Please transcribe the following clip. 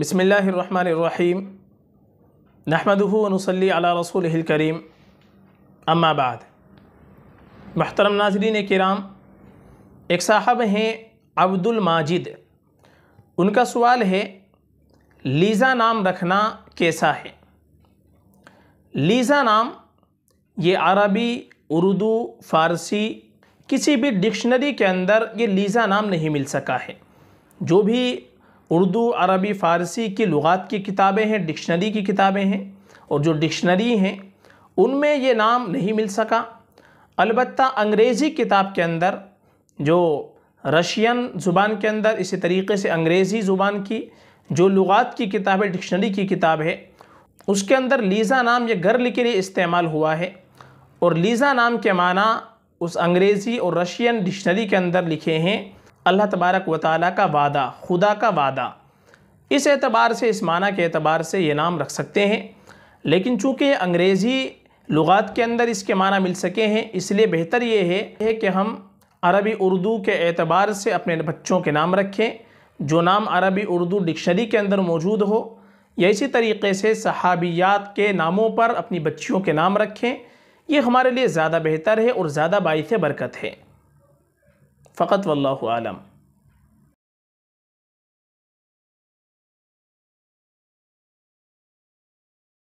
बसमीम नहमदनसली रसूल करीम अम्माबाद महतरम नाजरीन कराम एक साहब हैं अब्दुल माजिद उनका सवाल है लीज़ा नाम रखना कैसा है लीज़ा नाम ये अरबी उर्दू फ़ारसी किसी भी डिक्शनरी के अंदर ये लीज़ा नाम नहीं मिल सका है जो भी उर्दू अरबी फ़ारसी की लुगात की किताबें हैं डिक्शनरी की किताबें हैं और जो डिक्शनरी हैं उनमें ये नाम नहीं मिल सका अलबत् अंग्रेज़ी किताब के अंदर जो रशियन ज़ुबान के अंदर इसी तरीके से अंग्रेज़ी ज़ुबान की जो लुगात की किताब है डिक्शनरी की किताब है उसके अंदर लीज़ा नाम ये गर्ल के लिए इस्तेमाल हुआ है और लीज़ा नाम के माना उस अंग्रेज़ी और रशियन डिक्शनरी के अंदर लिखे हैं अल्लाह तबारक व ताली का वादा खुदा का वादा इस एतबार से इस माना के अतबार से ये नाम रख सकते हैं लेकिन चूँकि अंग्रेज़ी लगात के अंदर इसके माना मिल सके हैं इसलिए बेहतर ये है कि हम अरबी उर्दू के एतबार से अपने बच्चों के नाम रखें जो नाम अरबी उर्दू डिक्शनरी के अंदर मौजूद हो या इसी तरीके से सहाबियात के नामों पर अपनी बच्चियों के नाम रखें ये हमारे लिए ज़्यादा बेहतर है और ज़्यादा बायस बरकत है فقط والله أعلم